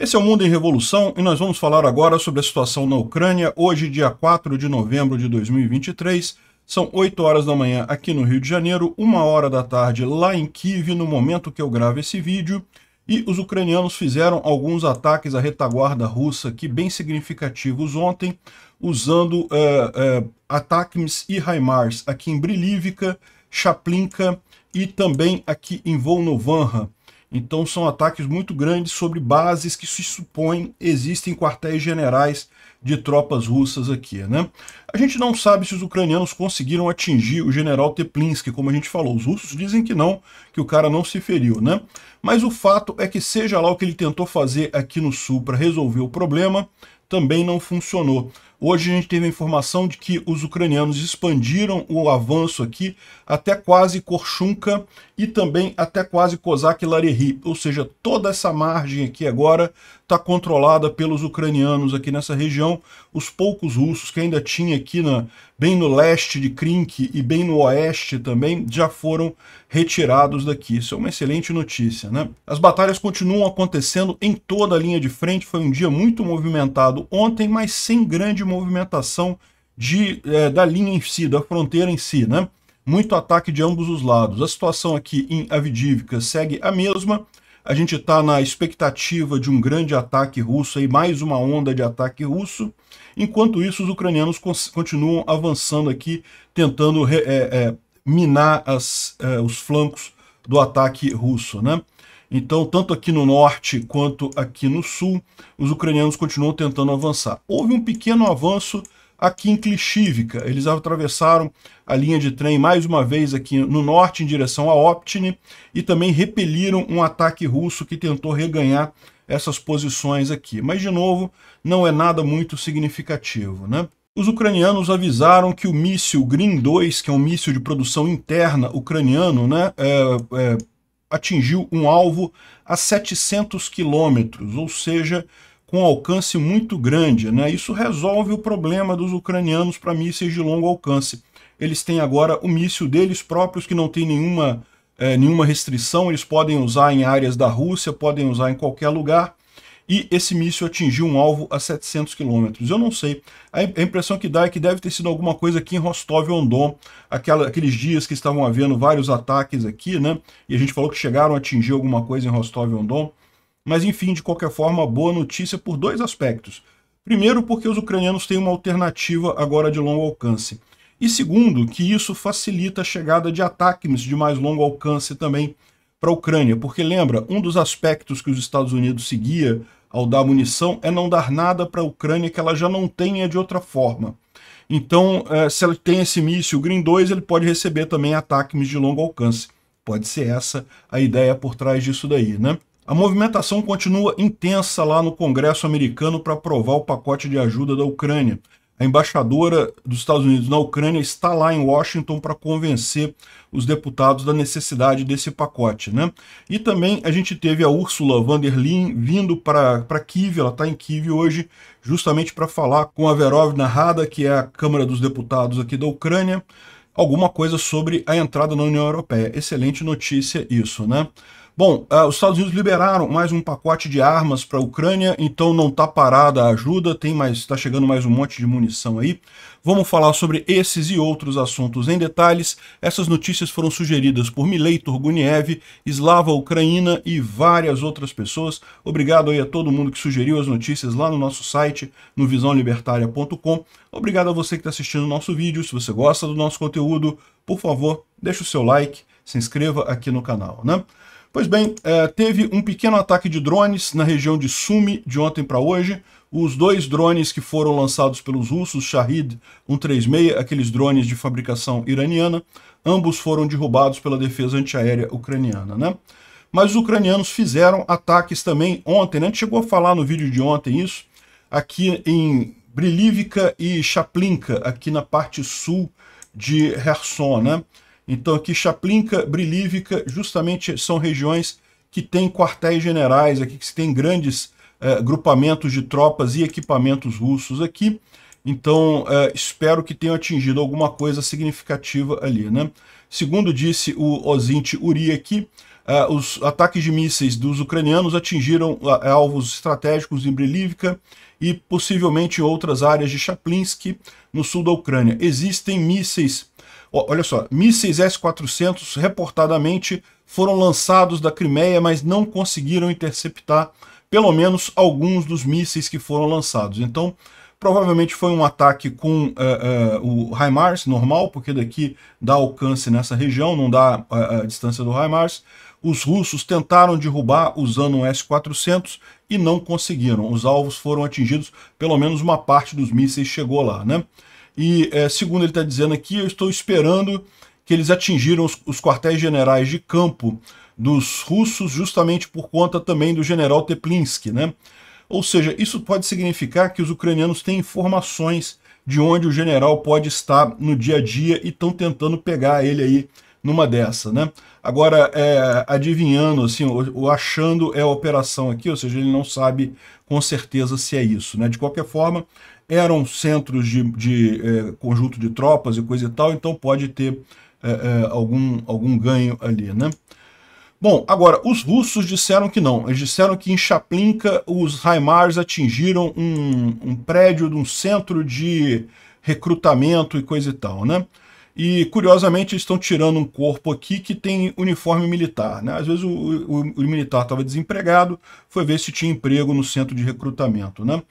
Esse é o Mundo em Revolução e nós vamos falar agora sobre a situação na Ucrânia, hoje, dia 4 de novembro de 2023. São 8 horas da manhã aqui no Rio de Janeiro, 1 hora da tarde lá em Kiev, no momento que eu gravo esse vídeo. E os ucranianos fizeram alguns ataques à retaguarda russa aqui, bem significativos ontem, usando eh, eh, ataques e HIMARS aqui em Brilivka, Chaplinka e também aqui em Volnovanha. Então são ataques muito grandes sobre bases que se supõe existem quartéis generais de tropas russas aqui, né? A gente não sabe se os ucranianos conseguiram atingir o general Teplinsky, como a gente falou. Os russos dizem que não, que o cara não se feriu, né? Mas o fato é que seja lá o que ele tentou fazer aqui no sul para resolver o problema, também não funcionou. Hoje a gente teve a informação de que os ucranianos expandiram o avanço aqui até quase Korchunka e também até quase Kozak Lareri, ou seja, toda essa margem aqui agora está controlada pelos ucranianos aqui nessa região. Os poucos russos que ainda tinha aqui na, bem no leste de Krink e bem no oeste também já foram retirados daqui. Isso é uma excelente notícia, né? As batalhas continuam acontecendo em toda a linha de frente. Foi um dia muito movimentado ontem, mas sem grande movimentação de, é, da linha em si, da fronteira em si, né? Muito ataque de ambos os lados. A situação aqui em Avdivka segue a mesma. A gente está na expectativa de um grande ataque russo, e mais uma onda de ataque russo. Enquanto isso, os ucranianos continuam avançando aqui, tentando é, é, minar as, os flancos do ataque russo. Né? Então, tanto aqui no norte quanto aqui no sul, os ucranianos continuam tentando avançar. Houve um pequeno avanço aqui em Klishivka. Eles atravessaram a linha de trem mais uma vez aqui no norte em direção a Optine e também repeliram um ataque russo que tentou reganhar essas posições aqui. Mas, de novo, não é nada muito significativo, né? Os ucranianos avisaram que o míssil Green 2, que é um míssil de produção interna ucraniano, né, é, é, atingiu um alvo a 700 quilômetros, ou seja, com alcance muito grande. Né? Isso resolve o problema dos ucranianos para mísseis de longo alcance. Eles têm agora o míssil deles próprios, que não tem nenhuma, é, nenhuma restrição, eles podem usar em áreas da Rússia, podem usar em qualquer lugar e esse míssil atingiu um alvo a 700 quilômetros. Eu não sei. A impressão que dá é que deve ter sido alguma coisa aqui em Rostov-on-Don, aqueles dias que estavam havendo vários ataques aqui, né? E a gente falou que chegaram a atingir alguma coisa em Rostov-on-Don. Mas enfim, de qualquer forma, boa notícia por dois aspectos. Primeiro, porque os ucranianos têm uma alternativa agora de longo alcance. E segundo, que isso facilita a chegada de ataques de mais longo alcance também para a Ucrânia, porque lembra, um dos aspectos que os Estados Unidos seguia ao dar munição é não dar nada para a Ucrânia que ela já não tenha de outra forma. Então, eh, se ela tem esse míssil Green 2, ele pode receber também ataques de longo alcance. Pode ser essa a ideia por trás disso daí, né? A movimentação continua intensa lá no Congresso americano para aprovar o pacote de ajuda da Ucrânia. A embaixadora dos Estados Unidos na Ucrânia está lá em Washington para convencer os deputados da necessidade desse pacote. Né? E também a gente teve a Ursula von der Leyen vindo para Kiev, ela está em Kiev hoje, justamente para falar com a Verovna Rada, que é a Câmara dos Deputados aqui da Ucrânia, alguma coisa sobre a entrada na União Europeia. Excelente notícia isso, né? Bom, uh, os Estados Unidos liberaram mais um pacote de armas para a Ucrânia, então não está parada a ajuda, tem mais, está chegando mais um monte de munição aí. Vamos falar sobre esses e outros assuntos em detalhes. Essas notícias foram sugeridas por Milei Turguniev, Slava Ucraina e várias outras pessoas. Obrigado aí a todo mundo que sugeriu as notícias lá no nosso site, no visãolibertaria.com. Obrigado a você que está assistindo o nosso vídeo. Se você gosta do nosso conteúdo, por favor, deixe o seu like, se inscreva aqui no canal, né? Pois bem, é, teve um pequeno ataque de drones na região de Sumi de ontem para hoje. Os dois drones que foram lançados pelos russos, Shahid 136, aqueles drones de fabricação iraniana, ambos foram derrubados pela defesa antiaérea ucraniana, né? Mas os ucranianos fizeram ataques também ontem, né? A gente chegou a falar no vídeo de ontem isso, aqui em Brilivka e Chaplinka, aqui na parte sul de Kherson, né? Então aqui Chaplinka, Brilívica, justamente são regiões que têm quartéis generais, aqui que tem grandes eh, grupamentos de tropas e equipamentos russos aqui. Então eh, espero que tenham atingido alguma coisa significativa ali. Né? Segundo disse o Ozint Uri aqui, eh, os ataques de mísseis dos ucranianos atingiram eh, alvos estratégicos em Brilívica, e possivelmente outras áreas de Chaplinsk no sul da Ucrânia. Existem mísseis Olha só, mísseis S-400 reportadamente foram lançados da Crimeia, mas não conseguiram interceptar pelo menos alguns dos mísseis que foram lançados. Então, provavelmente foi um ataque com uh, uh, o HIMARS normal, porque daqui dá alcance nessa região, não dá uh, eh, a distância do HIMARS. Os russos tentaram derrubar usando um S-400 e não conseguiram. Os alvos foram atingidos, pelo menos uma parte dos mísseis chegou lá, né? E é, segundo ele está dizendo aqui, eu estou esperando que eles atingiram os, os quartéis generais de campo dos russos justamente por conta também do general Teplinsky, né? Ou seja, isso pode significar que os ucranianos têm informações de onde o general pode estar no dia a dia e estão tentando pegar ele aí numa dessa, né? Agora, é, adivinhando, assim, o, o, achando é a operação aqui, ou seja, ele não sabe com certeza se é isso, né? De qualquer forma, eram centros de, de é, conjunto de tropas e coisa e tal, então pode ter é, é, algum, algum ganho ali, né? Bom, agora, os russos disseram que não. Eles disseram que em Chaplinka os Raimars atingiram um, um prédio de um centro de recrutamento e coisa e tal, né? E, curiosamente, eles estão tirando um corpo aqui que tem uniforme militar, né? Às vezes o, o, o militar estava desempregado, foi ver se tinha emprego no centro de recrutamento, né?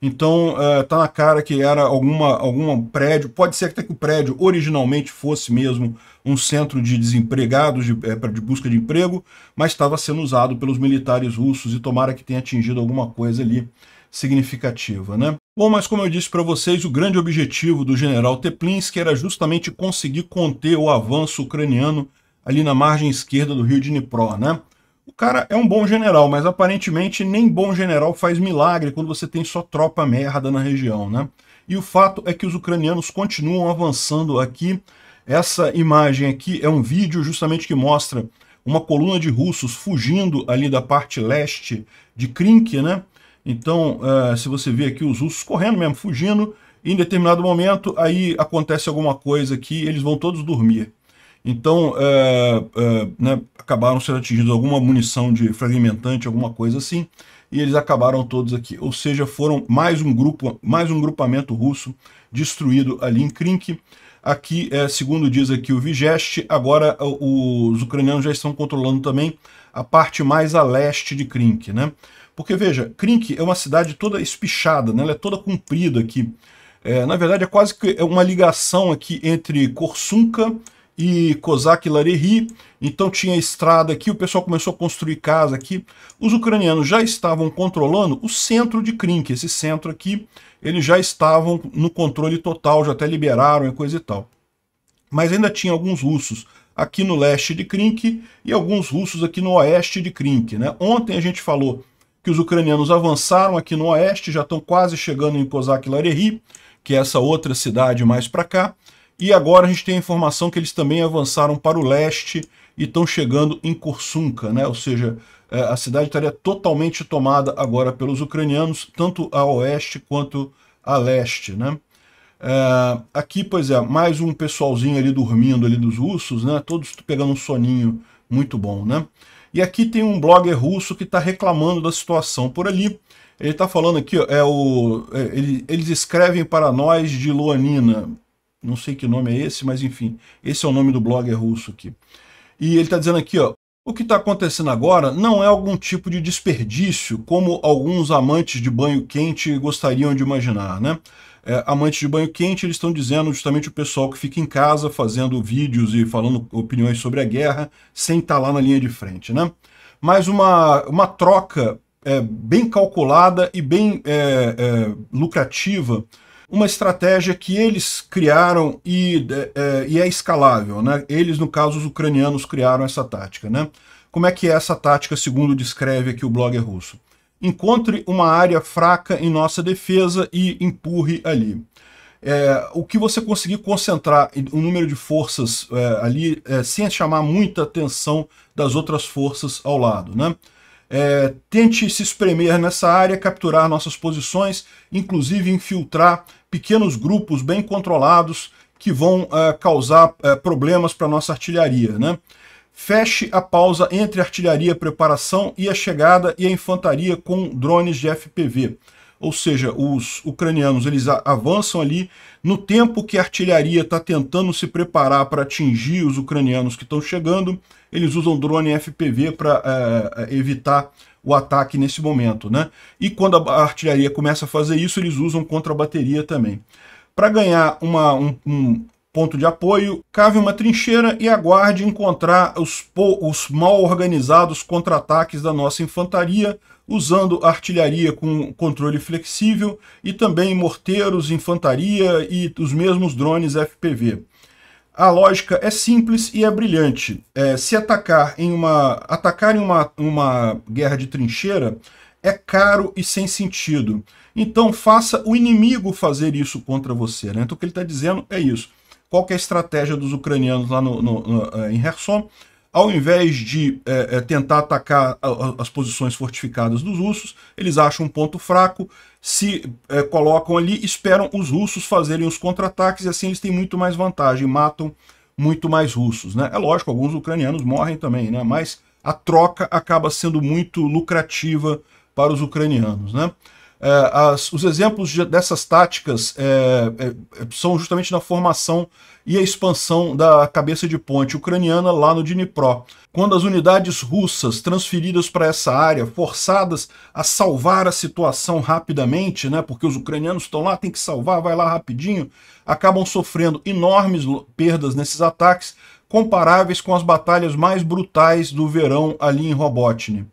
Então uh, na cara que era alguma algum prédio. Pode ser até que o prédio originalmente fosse mesmo um centro de desempregados de, é, de busca de emprego, mas estava sendo usado pelos militares russos e tomara que tenha atingido alguma coisa ali significativa, né? Bom, mas como eu disse para vocês, o grande objetivo do general Teplinsky era justamente conseguir conter o avanço ucraniano ali na margem esquerda do rio Dnipro, né? O cara é um bom general, mas aparentemente nem bom general faz milagre quando você tem só tropa merda na região, né? E o fato é que os ucranianos continuam avançando aqui. Essa imagem aqui é um vídeo justamente que mostra uma coluna de russos fugindo ali da parte leste de Krink, né? Então, uh, se você vê aqui os russos correndo mesmo, fugindo, em determinado momento, aí acontece alguma coisa que eles vão todos dormir. Então, é, é, né, acabaram sendo atingidos alguma munição de fragmentante, alguma coisa assim, e eles acabaram todos aqui. Ou seja, foram mais um grupo, mais um grupamento russo destruído ali em Krink. Aqui, é, segundo diz aqui o Vigeste, agora os ucranianos já estão controlando também a parte mais a leste de Krink, né? Porque, veja, Krink é uma cidade toda espichada, né? Ela é toda comprida aqui. É, na verdade, é quase que uma ligação aqui entre Korsunka e Kozak Lareri. Então tinha estrada aqui, o pessoal começou a construir casa aqui. Os ucranianos já estavam controlando o centro de Krim, que esse centro aqui, eles já estavam no controle total, já até liberaram e coisa e tal. Mas ainda tinha alguns russos aqui no leste de Krim e alguns russos aqui no oeste de Krim. Né? Ontem a gente falou que os ucranianos avançaram aqui no oeste, já estão quase chegando em Kozak Lareri, que é essa outra cidade mais para cá. E agora a gente tem a informação que eles também avançaram para o leste e estão chegando em Kursunka, né? ou seja, é, a cidade estaria totalmente tomada agora pelos ucranianos, tanto a oeste quanto a leste. Né? É, aqui, pois é, mais um pessoalzinho ali dormindo ali dos russos, né? todos pegando um soninho muito bom. Né? E aqui tem um blogger russo que está reclamando da situação por ali. Ele está falando aqui, ó, é o, é, ele, eles escrevem para nós de Luanina, não sei que nome é esse, mas enfim, esse é o nome do blogger russo aqui. E ele está dizendo aqui, ó, o que está acontecendo agora não é algum tipo de desperdício, como alguns amantes de banho quente gostariam de imaginar, né? É, amantes de banho quente, eles estão dizendo justamente o pessoal que fica em casa fazendo vídeos e falando opiniões sobre a guerra sem estar tá lá na linha de frente, né? Mas uma, uma troca é, bem calculada e bem é, é lucrativa uma estratégia que eles criaram e é, é, e é escalável. Né? Eles, no caso, os ucranianos criaram essa tática. Né? Como é que é essa tática, segundo descreve aqui o blogger russo? Encontre uma área fraca em nossa defesa e empurre ali. É, o que você conseguir concentrar o um número de forças é, ali é, sem chamar muita atenção das outras forças ao lado, né? é, tente se espremer nessa área, capturar nossas posições, inclusive infiltrar pequenos grupos bem controlados que vão é, causar é, problemas para nossa artilharia. Né? Feche a pausa entre a artilharia preparação e a chegada e a infantaria com drones de FPV ou seja, os ucranianos eles avançam ali no tempo que a artilharia está tentando se preparar para atingir os ucranianos que estão chegando, eles usam drone FPV para é, é, evitar o ataque nesse momento, né? E quando a artilharia começa a fazer isso, eles usam contra bateria também. Para ganhar uma, um, um, ponto de apoio, cave uma trincheira e aguarde encontrar os, os mal organizados contra-ataques da nossa infantaria usando artilharia com controle flexível e também morteiros, infantaria e os mesmos drones FPV. A lógica é simples e é brilhante. É, se atacar em uma, atacar em uma, uma guerra de trincheira é caro e sem sentido. Então faça o inimigo fazer isso contra você. Né? Então o que ele está dizendo é isso. Qual é a estratégia dos ucranianos lá no, no, no eh, em Kherson? ao invés de é, é tentar atacar as posições fortificadas dos russos, eles acham um ponto fraco, se é, colocam ali, esperam os russos fazerem os contra-ataques e assim eles têm muito mais vantagem, matam muito mais russos. Né? É lógico, alguns ucranianos morrem também, né? mas a troca acaba sendo muito lucrativa para os ucranianos. Né? É, as, os exemplos de, dessas táticas é, é, é, são justamente na formação e a expansão da cabeça de ponte ucraniana lá no Dnipro. Quando as unidades russas transferidas para essa área, forçadas a salvar a situação rapidamente, né, porque os ucranianos estão lá, tem que salvar, vai lá rapidinho, acabam sofrendo enormes perdas nesses ataques, comparáveis com as batalhas mais brutais do verão ali em Robotny.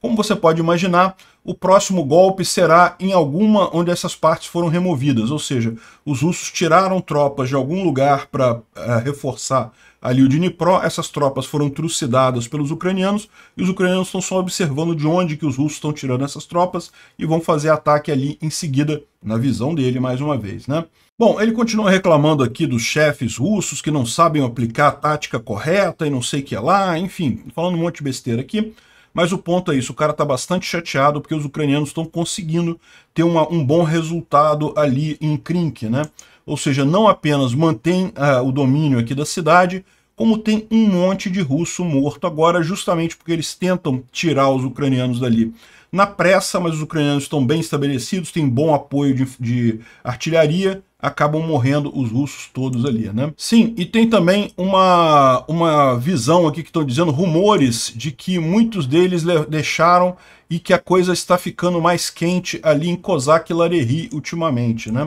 Como você pode imaginar, o próximo golpe será em alguma onde essas partes foram removidas, ou seja, os russos tiraram tropas de algum lugar para uh, eh, reforçar ali o Dnipro, essas tropas foram trucidadas pelos ucranianos e os ucranianos estão só observando de onde que os russos estão tirando essas tropas e vão fazer ataque ali em seguida, na visão dele mais uma vez, né? Bom, ele continua reclamando aqui dos chefes russos que não sabem aplicar a tática correta e não sei o que lá, enfim, falando um monte de besteira aqui. Mas o ponto é isso, o cara está bastante chateado porque os ucranianos estão conseguindo ter uma, um bom resultado ali em Krink, né? Ou seja, não apenas mantém uh, o domínio aqui da cidade, como tem um monte de russo morto agora, justamente porque eles tentam tirar os ucranianos dali na pressa, mas os ucranianos estão bem estabelecidos, têm bom apoio de, de artilharia, acabam morrendo os russos todos ali, né? Sim, e tem também uma, uma visão aqui que estão dizendo, rumores de que muitos deles deixaram e que a coisa está ficando mais quente ali em Kozak Lareri ultimamente, né?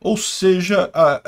Ou seja, a,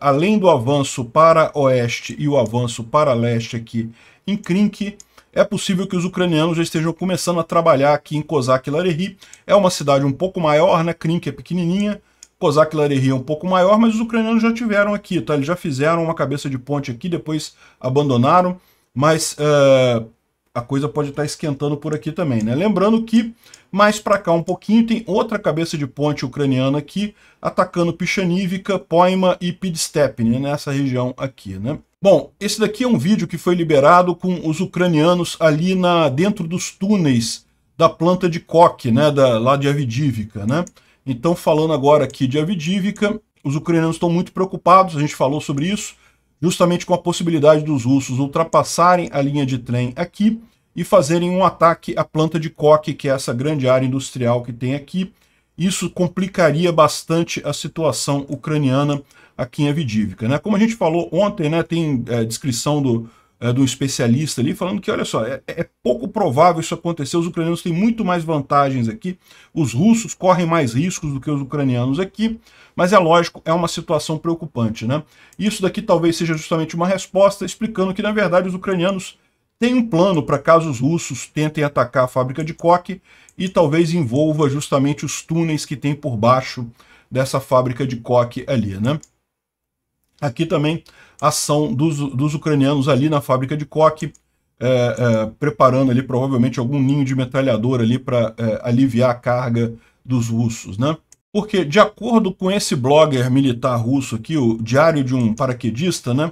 a, além do avanço para oeste e o avanço para leste aqui em Krink, é possível que os ucranianos já estejam começando a trabalhar aqui em Kozak Lareri. É uma cidade um pouco maior, né? Krink é pequenininha, Kozak Larihi é um pouco maior, mas os ucranianos já tiveram aqui, tá? Eles já fizeram uma cabeça de ponte aqui, depois abandonaram, mas uh, a coisa pode estar tá esquentando por aqui também, né? Lembrando que mais para cá um pouquinho tem outra cabeça de ponte ucraniana aqui, atacando Pichanívica, Poima e Pidstepne, né? nessa região aqui, né? Bom, esse daqui é um vídeo que foi liberado com os ucranianos ali na, dentro dos túneis da planta de coque, né, da, lá de Avidívica, né? Então, falando agora aqui de Avdívica, os ucranianos estão muito preocupados, a gente falou sobre isso, justamente com a possibilidade dos russos ultrapassarem a linha de trem aqui e fazerem um ataque à planta de coque, que é essa grande área industrial que tem aqui. Isso complicaria bastante a situação ucraniana aqui em Avdívica. Né? Como a gente falou ontem, né, tem é, descrição do, é, de um especialista ali, falando que, olha só, é, é, pouco provável isso acontecer, os ucranianos têm muito mais vantagens aqui, os russos correm mais riscos do que os ucranianos aqui, mas é lógico, é uma situação preocupante, né? Isso daqui talvez seja justamente uma resposta explicando que, na verdade, os ucranianos têm um plano para caso os russos tentem atacar a fábrica de coque e talvez envolva justamente os túneis que tem por baixo dessa fábrica de coque ali, né? Aqui também ação dos, dos ucranianos ali na fábrica de coque, é, é, preparando ali provavelmente algum ninho de metralhador ali para é, aliviar a carga dos russos, né? Porque de acordo com esse blogger militar russo aqui, o Diário de um Paraquedista, né?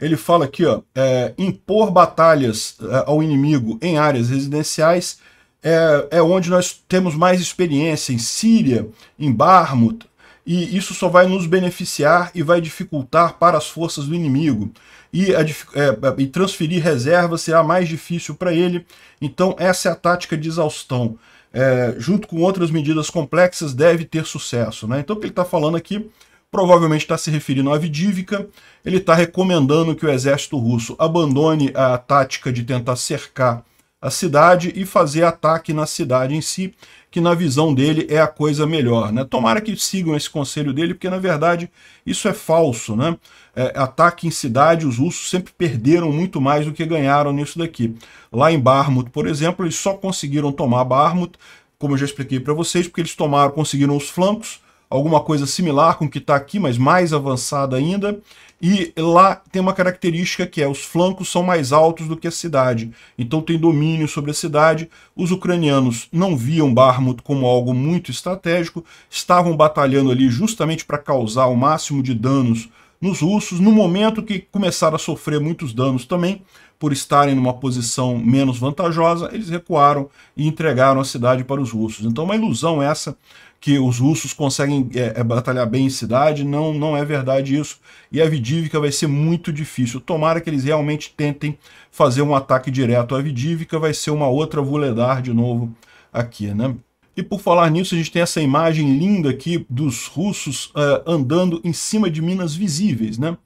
Ele fala aqui, ó, é, impor batalhas é, ao inimigo em áreas residenciais é, é, onde nós temos mais experiência, em Síria, em Barmut, e isso só vai nos beneficiar e vai dificultar para as forças do inimigo. E, a, é, e transferir reserva será mais difícil para ele. Então, essa é a tática de exaustão. É, junto com outras medidas complexas, deve ter sucesso. Né? Então, o que ele está falando aqui provavelmente está se referindo à Vidívica. Ele está recomendando que o exército russo abandone a tática de tentar cercar a cidade e fazer ataque na cidade em si, que na visão dele é a coisa melhor. Né? Tomara que sigam esse conselho dele, porque na verdade isso é falso. Né? É, ataque em cidade, os russos sempre perderam muito mais do que ganharam nisso daqui. Lá em Barmut, por exemplo, eles só conseguiram tomar Barmut, como eu já expliquei para vocês, porque eles tomaram, conseguiram os flancos, alguma coisa similar com o que está aqui, mas mais avançada ainda, e lá tem uma característica que é os flancos são mais altos do que a cidade, então tem domínio sobre a cidade. Os ucranianos não viam Barmut como algo muito estratégico, estavam batalhando ali justamente para causar o máximo de danos nos russos, no momento que começaram a sofrer muitos danos também, por estarem numa posição menos vantajosa, eles recuaram e entregaram a cidade para os russos. Então, uma ilusão essa que os russos conseguem é, é, batalhar bem em cidade, não, não é verdade isso. E a Vidívica vai ser muito difícil. Tomara que eles realmente tentem fazer um ataque direto. A Vidívica vai ser uma outra Vuledar de novo aqui, né? E por falar nisso, a gente tem essa imagem linda aqui dos russos é, andando em cima de minas visíveis, né?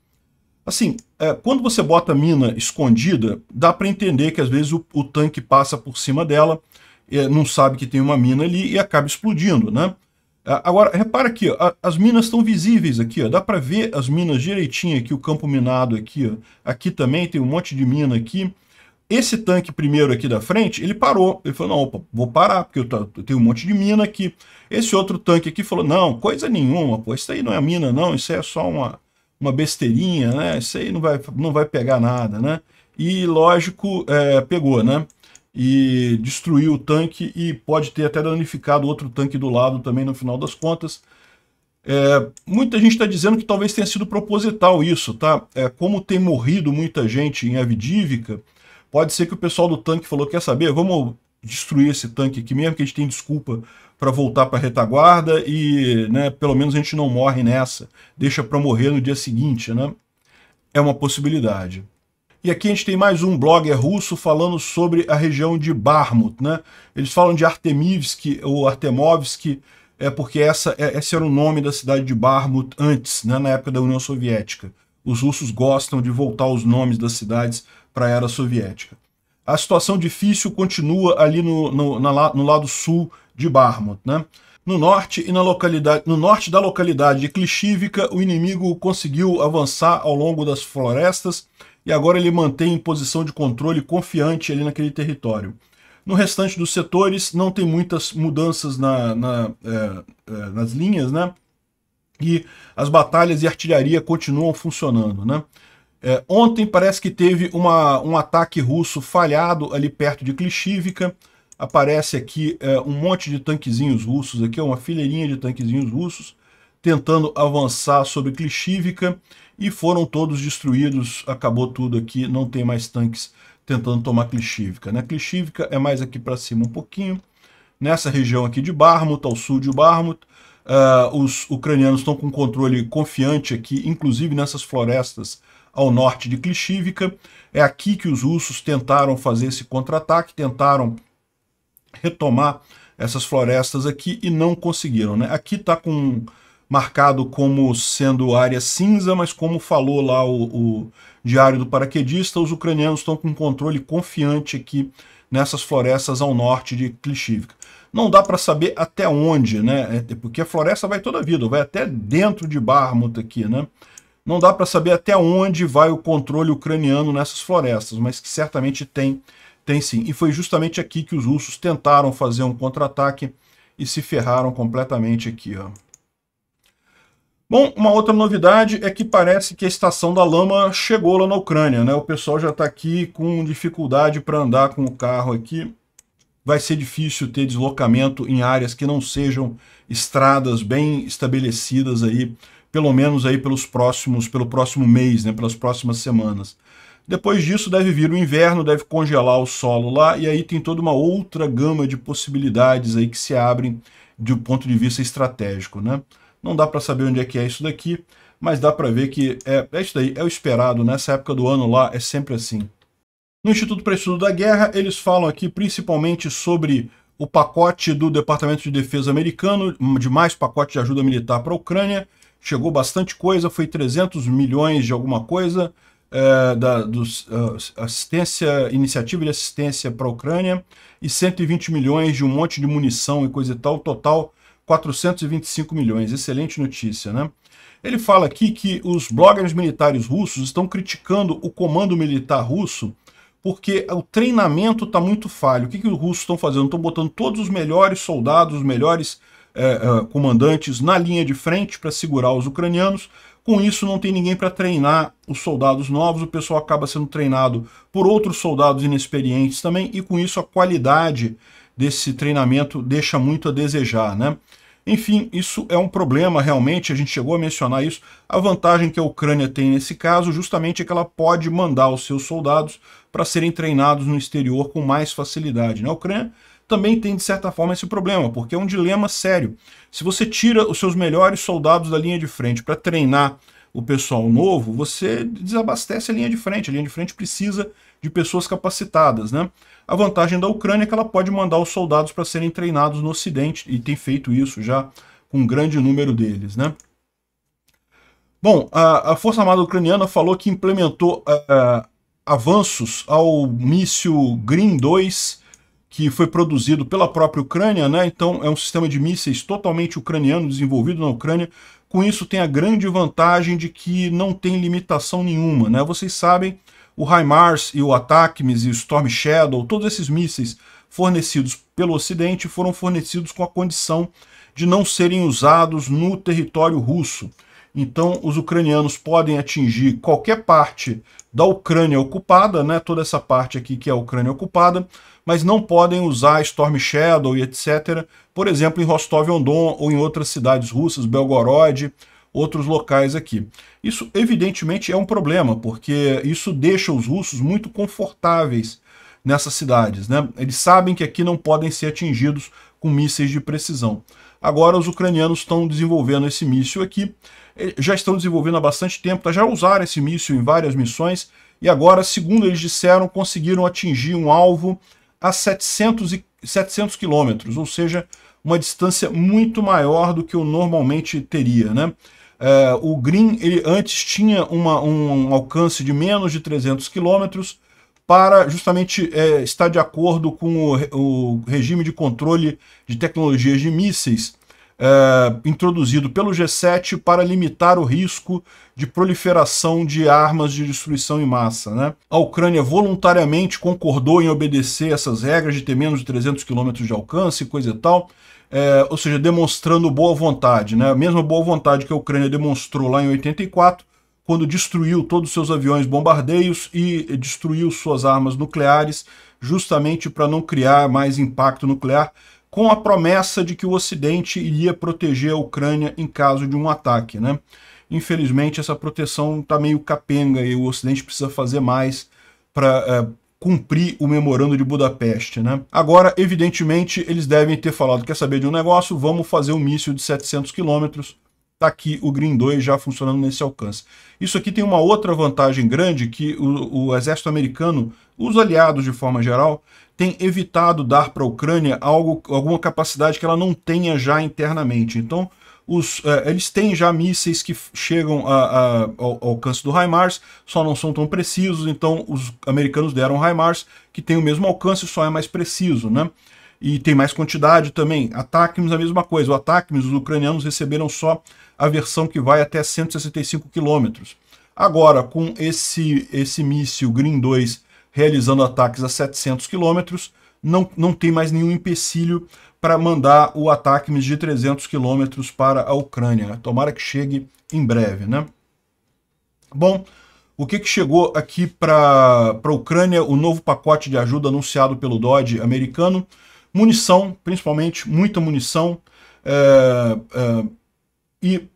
Assim, é, quando você bota a mina escondida, dá para entender que às vezes o, o tanque passa por cima dela, uh, não sabe que tem uma mina ali e acaba explodindo, né? Ah, agora, repara aqui, ó, as minas estão visíveis aqui, ó, dá para ver as minas direitinho aqui, o campo minado aqui. Ó. Aqui também tem um monte de mina aqui. Esse tanque primeiro aqui da frente, ele parou. Ele falou, não, opa, vou parar, porque eu, eu, tenho um monte de mina aqui. Esse outro tanque aqui falou, não, coisa nenhuma, pô, isso aí não é mina não, isso aí é só uma, uma besteirinha, né? Isso aí não vai, não vai pegar nada, né? E lógico, é, pegou, né? e destruiu o tanque e pode ter até danificado outro tanque do lado também no final das contas. É, muita gente está dizendo que talvez tenha sido proposital isso, tá? É, como tem morrido muita gente em Avidívica, pode ser que o pessoal do tanque falou, quer saber, vamos destruir esse tanque aqui mesmo, que a gente tem desculpa para voltar para a retaguarda e né, pelo menos a gente não morre nessa, deixa para morrer no dia seguinte, né? É uma possibilidade. E aqui a gente tem mais um blogger russo falando sobre a região de Barmut, né? Eles falam de Artemivsk ou Artemovsk, é porque essa, é, esse era o nome da cidade de Barmut antes, né, na época da União Soviética. Os russos gostam de voltar os nomes das cidades para a era soviética. A situação difícil continua ali no, no, na, no lado sul de Barmut, né? No norte, e na localidade, no norte da localidade de Klishivka, o inimigo conseguiu avançar ao longo das florestas e agora ele mantém em posição de controle confiante ali naquele território. No restante dos setores, não tem muitas mudanças na, na, é, é, nas linhas, né? E as batalhas e artilharia continuam funcionando, né? É, ontem parece que teve uma, um ataque russo falhado ali perto de Klishivka. Aparece aqui é, um monte de tanquezinhos russos, aqui uma fileirinha de tanquezinhos russos tentando avançar sobre Klishivka e foram todos destruídos, acabou tudo aqui, não tem mais tanques tentando tomar Klishivka. Né? é mais aqui para cima um pouquinho, nessa região aqui de Barmut, ao sul de Barmut, uh, ah, os ucranianos estão com controle confiante aqui, inclusive nessas florestas ao norte de Klishivka. É aqui que os russos tentaram fazer esse contra-ataque, tentaram retomar essas florestas aqui e não conseguiram. Né? Aqui está com marcado como sendo área cinza, mas como falou lá o, o Diário do Paraquedista, os ucranianos estão com um controle confiante aqui nessas florestas ao norte de Klishivka. Não dá para saber até onde, né? É, é, porque a floresta vai toda a vida, vai até dentro de Barmut aqui, né? Não dá para saber até onde vai o controle ucraniano nessas florestas, mas que certamente tem, tem sim. E foi justamente aqui que os russos tentaram fazer um contra-ataque e se ferraram completamente aqui, ó. Bom, uma outra novidade é que parece que a Estação da Lama chegou lá na Ucrânia, né? O pessoal já está aqui com dificuldade para andar com o carro aqui. Vai ser difícil ter deslocamento em áreas que não sejam estradas bem estabelecidas aí, pelo menos aí pelos próximos, pelo próximo mês, né? Pelas próximas semanas. Depois disso deve vir o inverno, deve congelar o solo lá, e aí tem toda uma outra gama de possibilidades aí que se abrem do ponto de vista estratégico, né? Não dá para saber onde é que é isso daqui, mas dá para ver que é, é isso daí, é o esperado, nessa né? época do ano lá é sempre assim. No Instituto para Estudo da Guerra, eles falam aqui principalmente sobre o pacote do Departamento de Defesa americano, de mais pacote de ajuda militar para a Ucrânia, chegou bastante coisa, foi 300 milhões de alguma coisa, é, da dos, é, assistência, iniciativa de assistência para a Ucrânia, e 120 milhões de um monte de munição e coisa e tal, total 425 milhões. Excelente notícia, né? Ele fala aqui que os bloggers militares russos estão criticando o comando militar russo porque o treinamento está muito falho. O que, que os russos estão fazendo? Estão botando todos os melhores soldados, os melhores é, é, comandantes na linha de frente para segurar os ucranianos. Com isso, não tem ninguém para treinar os soldados novos, o pessoal acaba sendo treinado por outros soldados inexperientes também, e com isso a qualidade desse treinamento deixa muito a desejar, né? Enfim, isso é um problema realmente, a gente chegou a mencionar isso. A vantagem que a Ucrânia tem nesse caso justamente é que ela pode mandar os seus soldados para serem treinados no exterior com mais facilidade. Né? A Ucrânia também tem, de certa forma, esse problema, porque é um dilema sério. Se você tira os seus melhores soldados da linha de frente para treinar o pessoal novo, você desabastece a linha de frente. A linha de frente precisa de pessoas capacitadas, né? A vantagem da Ucrânia é que ela pode mandar os soldados para serem treinados no Ocidente, e tem feito isso já com um grande número deles, né? Bom, a, a Força Armada Ucraniana falou que implementou uh, avanços ao míssil Green 2, que foi produzido pela própria Ucrânia, né? Então é um sistema de mísseis totalmente ucraniano, desenvolvido na Ucrânia. Com isso tem a grande vantagem de que não tem limitação nenhuma, né? Vocês sabem o HIMARS e o ATACMS e o Storm Shadow, todos esses mísseis fornecidos pelo Ocidente foram fornecidos com a condição de não serem usados no território russo. Então, os ucranianos podem atingir qualquer parte da Ucrânia ocupada, né, toda essa parte aqui que é a Ucrânia ocupada, mas não podem usar Storm Shadow e etc., por exemplo, em Rostov-on-Don ou em outras cidades russas, Belgorod, outros locais aqui. Isso, evidentemente, é um problema, porque isso deixa os russos muito confortáveis nessas cidades. Né? Eles sabem que aqui não podem ser atingidos com mísseis de precisão. Agora os ucranianos estão desenvolvendo esse míssil aqui, já estão desenvolvendo há bastante tempo, tá? já usaram esse míssil em várias missões, e agora, segundo eles disseram, conseguiram atingir um alvo a 700, e, 700 quilômetros, ou seja, uma distância muito maior do que eu normalmente teria, né? Eh, o Green ele antes tinha uma, um alcance de menos de 300 quilômetros para justamente é, estar de acordo com o, o, regime de controle de tecnologias de mísseis eh, introduzido pelo G7 para limitar o risco de proliferação de armas de destruição em massa. Né? A Ucrânia voluntariamente concordou em obedecer essas regras de ter menos de 300 quilômetros de alcance, coisa e tal, é, ou seja, demonstrando boa vontade, né? a mesma boa vontade que a Ucrânia demonstrou lá em 84, quando destruiu todos os seus aviões bombardeios e destruiu suas armas nucleares, justamente para não criar mais impacto nuclear, com a promessa de que o Ocidente iria proteger a Ucrânia em caso de um ataque. Né? Infelizmente, essa proteção está meio capenga e o Ocidente precisa fazer mais para é, cumprir o memorando de Budapeste, né? Agora, evidentemente, eles devem ter falado, quer saber de um negócio, vamos fazer um míssil de 700 quilômetros, tá aqui o Green 2 já funcionando nesse alcance. Isso aqui tem uma outra vantagem grande que o, o exército americano, os aliados de forma geral, tem evitado dar para a Ucrânia algo, alguma capacidade que ela não tenha já internamente. Então, os, é, eles têm já mísseis que chegam a, a, ao, ao alcance do HIMARS, só não são tão precisos, então os americanos deram HIMARS, que tem o mesmo alcance, só é mais preciso, né? E tem mais quantidade também. Ataques, a mesma coisa. O Ataques, os ucranianos receberam só a versão que vai até 165 quilômetros. Agora, com esse, esse míssil Green 2 realizando ataques a 700 quilômetros, não, não tem mais nenhum empecilho para mandar o ataque de 300 quilômetros para a Ucrânia. Tomara que chegue em breve, né? Bom, o que, que chegou aqui para a Ucrânia? O novo pacote de ajuda anunciado pelo Dodge americano. Munição, principalmente, muita munição. É, é, e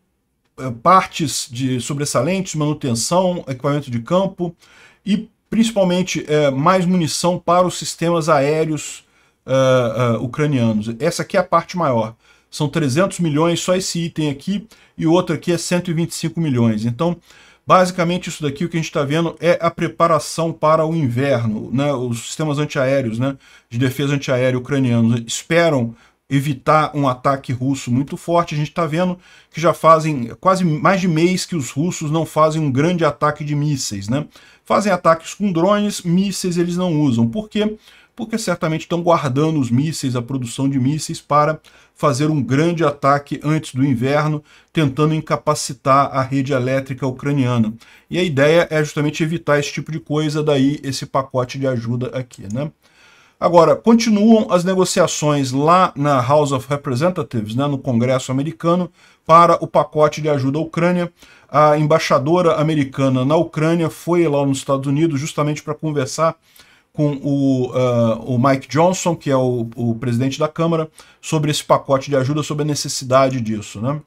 é, partes de sobressalentes, manutenção, equipamento de campo e principalmente é, mais munição para os sistemas aéreos uh, uh, ucranianos. Essa aqui é a parte maior. São 300 milhões só esse item aqui e o outro aqui é 125 milhões. Então, basicamente isso daqui o que a gente está vendo é a preparação para o inverno. Né? Os sistemas antiaéreos, né? de defesa antiaérea ucranianos, esperam evitar um ataque russo muito forte. A gente está vendo que já fazem quase mais de mês que os russos não fazem um grande ataque de mísseis. Né? Fazem ataques com drones, mísseis eles não usam. Por quê? Porque porque certamente estão guardando os mísseis, a produção de mísseis, para fazer um grande ataque antes do inverno, tentando incapacitar a rede elétrica ucraniana. E a ideia é justamente evitar esse tipo de coisa, daí esse pacote de ajuda aqui, né? Agora, continuam as negociações lá na House of Representatives, né, no Congresso americano, para o pacote de ajuda à Ucrânia. A embaixadora americana na Ucrânia foi lá nos Estados Unidos justamente para conversar com o, uh, o Mike Johnson, que é o, o presidente da Câmara, sobre esse pacote de ajuda, sobre a necessidade disso. Né?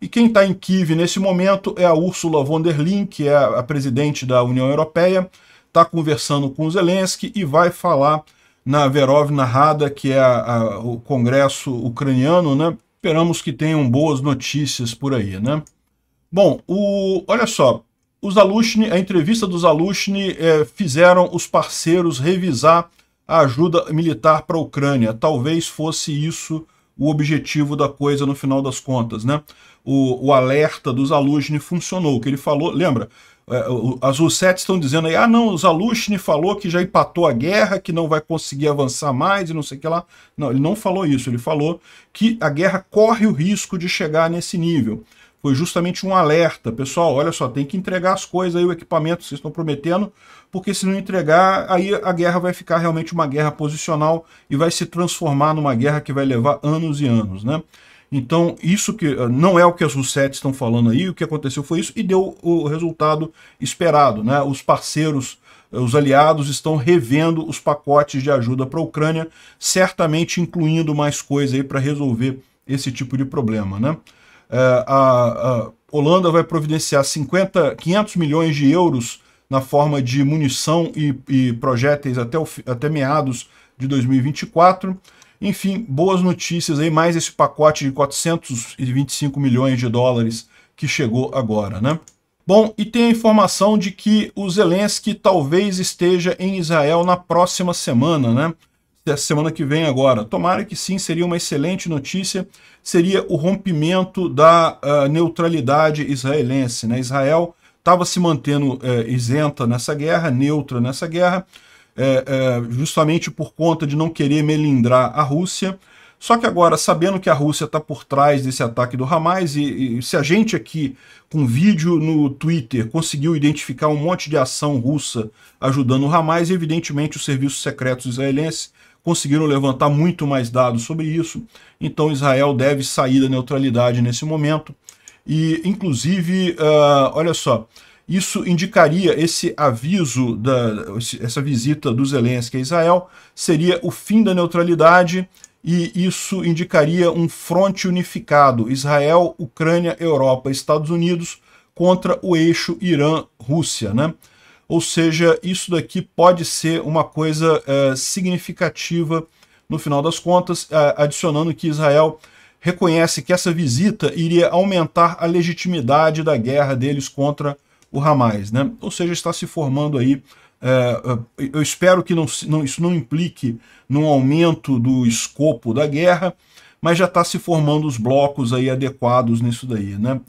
E quem está em Kiev nesse momento é a Ursula von der Leyen, que é a presidente da União Europeia, está conversando com Zelensky e vai falar na Verovna Rada, que é a, a, o congresso ucraniano, né? Esperamos que tenham boas notícias por aí, né? Bom, o, olha só, os Alushni, a entrevista dos Alushni é, eh, fizeram os parceiros revisar a ajuda militar para a Ucrânia. Talvez fosse isso o objetivo da coisa no final das contas, né? O, o alerta dos Alushni funcionou, o que ele falou, lembra? É, as U7 estão dizendo aí, ah não, os Alushni falou que já empatou a guerra, que não vai conseguir avançar mais e não sei o que lá. Não, ele não falou isso, ele falou que a guerra corre o risco de chegar nesse nível foi justamente um alerta. Pessoal, olha só, tem que entregar as coisas aí, o equipamento que vocês estão prometendo, porque se não entregar, aí a guerra vai ficar realmente uma guerra posicional e vai se transformar numa guerra que vai levar anos e anos, né? Então, isso que eh, não é o que as Russetes estão falando aí, o que aconteceu foi isso, e deu o resultado esperado. Né? Os parceiros, eh, os aliados estão revendo os pacotes de ajuda para a Ucrânia, certamente incluindo mais coisa aí para resolver esse tipo de problema. Né? É, a, a Holanda vai providenciar 50, 500 milhões de euros na forma de munição e, e projéteis até, o, até meados de 2024. Enfim, boas notícias aí, mais esse pacote de 425 milhões de dólares que chegou agora, né? Bom, e tem a informação de que o Zelensky talvez esteja em Israel na próxima semana, né? da semana que vem agora. Tomara que sim, seria uma excelente notícia, seria o rompimento da uh, neutralidade israelense. Né? Israel estava se mantendo uh, isenta nessa guerra, neutra nessa guerra, uh, justamente por conta de não querer melindrar a Rússia. Só que agora, sabendo que a Rússia está por trás desse ataque do Hamas, e, e, se a gente aqui, com vídeo no Twitter, conseguiu identificar um monte de ação russa ajudando o Hamas, evidentemente os serviços secretos israelenses conseguiram levantar muito mais dados sobre isso. Então Israel deve sair da neutralidade nesse momento. E, inclusive, uh, olha só, isso indicaria esse aviso, da, essa visita do Zelensky a Israel, seria o fim da neutralidade e isso indicaria um fronte unificado, Israel, Ucrânia, Europa, Estados Unidos, contra o eixo Irã-Rússia, né? ou seja, isso daqui pode ser uma coisa é, significativa no final das contas, é, adicionando que Israel reconhece que essa visita iria aumentar a legitimidade da guerra deles contra o Hamas. Né? Ou seja, está se formando aí é, eu espero que não, não, isso não implique num aumento do escopo da guerra, mas já está se formando os blocos aí adequados nisso daí. Né?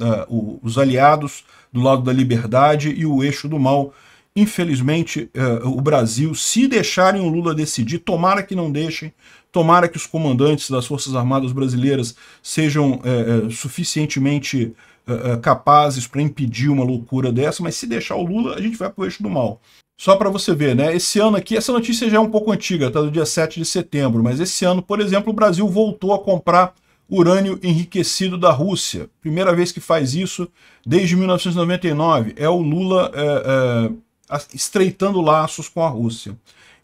os aliados do lado da liberdade e o eixo do mal infelizmente, uh, o Brasil, se deixarem o Lula decidir, tomara que não deixem, tomara que os comandantes das Forças Armadas Brasileiras sejam uh, suficientemente uh, capazes para impedir uma loucura dessa, mas se deixar o Lula, a gente vai para o eixo do mal. Só para você ver, né? Esse ano aqui, essa notícia já é um pouco antiga, tá do dia 7 de setembro, mas esse ano, por exemplo, o Brasil voltou a comprar urânio enriquecido da Rússia. Primeira vez que faz isso desde 1999. É o Lula é, estreitando laços com a Rússia.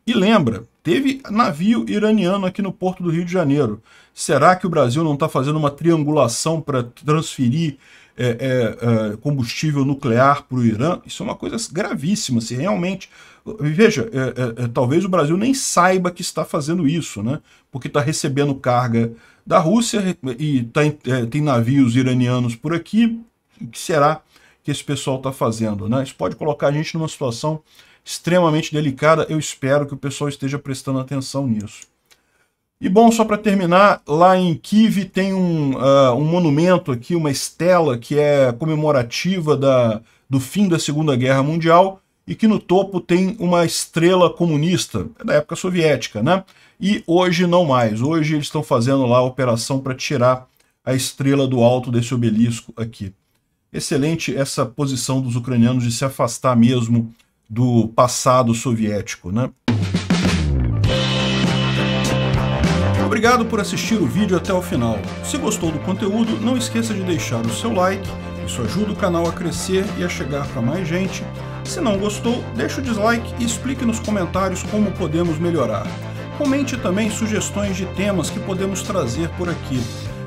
E lembra, teve navio iraniano aqui no porto do Rio de Janeiro. Será que o Brasil não está fazendo uma triangulação para transferir é, é, é, combustível nuclear para o Irã? Isso é uma coisa gravíssima. Se realmente. Veja, é, é, é, talvez o Brasil nem saiba que está fazendo isso, né? Porque está recebendo carga da Rússia e tá, tem navios iranianos por aqui. O que será que esse pessoal está fazendo. Né? Isso pode colocar a gente numa situação extremamente delicada. Eu espero que o pessoal esteja prestando atenção nisso. E bom, só para terminar, lá em Kiev tem um, uh, um monumento aqui, uma estela que é comemorativa da, do fim da Segunda Guerra Mundial e que no topo tem uma estrela comunista, é da época soviética, né? E hoje não mais. Hoje eles estão fazendo lá a operação para tirar a estrela do alto desse obelisco aqui excelente essa posição dos ucranianos de se afastar mesmo do passado soviético, né? Obrigado por assistir o vídeo até o final. Se gostou do conteúdo, não esqueça de deixar o seu like, isso ajuda o canal a crescer e a chegar para mais gente. Se não gostou, deixa o dislike e explique nos comentários como podemos melhorar. Comente também sugestões de temas que podemos trazer por aqui.